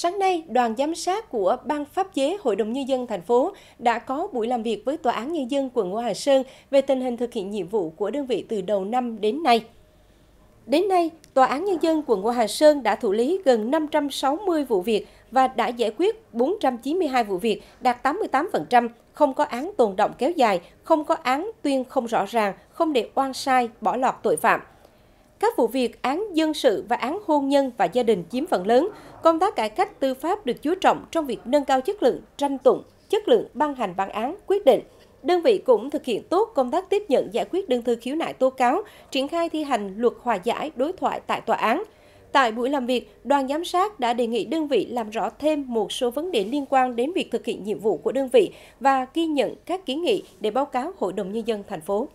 Sáng nay, đoàn giám sát của Ban Pháp chế Hội đồng Nhân dân thành phố đã có buổi làm việc với Tòa án Nhân dân quận Ngô Hà Sơn về tình hình thực hiện nhiệm vụ của đơn vị từ đầu năm đến nay. Đến nay, Tòa án Nhân dân quận Ngô Hà Sơn đã thụ lý gần 560 vụ việc và đã giải quyết 492 vụ việc, đạt 88%, không có án tồn động kéo dài, không có án tuyên không rõ ràng, không để oan sai, bỏ lọt tội phạm. Các vụ việc án dân sự và án hôn nhân và gia đình chiếm phần lớn, công tác cải cách tư pháp được chú trọng trong việc nâng cao chất lượng tranh tụng, chất lượng ban hành bản án, quyết định. Đơn vị cũng thực hiện tốt công tác tiếp nhận giải quyết đơn thư khiếu nại tố cáo, triển khai thi hành luật hòa giải đối thoại tại tòa án. Tại buổi làm việc, đoàn giám sát đã đề nghị đơn vị làm rõ thêm một số vấn đề liên quan đến việc thực hiện nhiệm vụ của đơn vị và ghi nhận các kiến nghị để báo cáo Hội đồng nhân dân thành phố.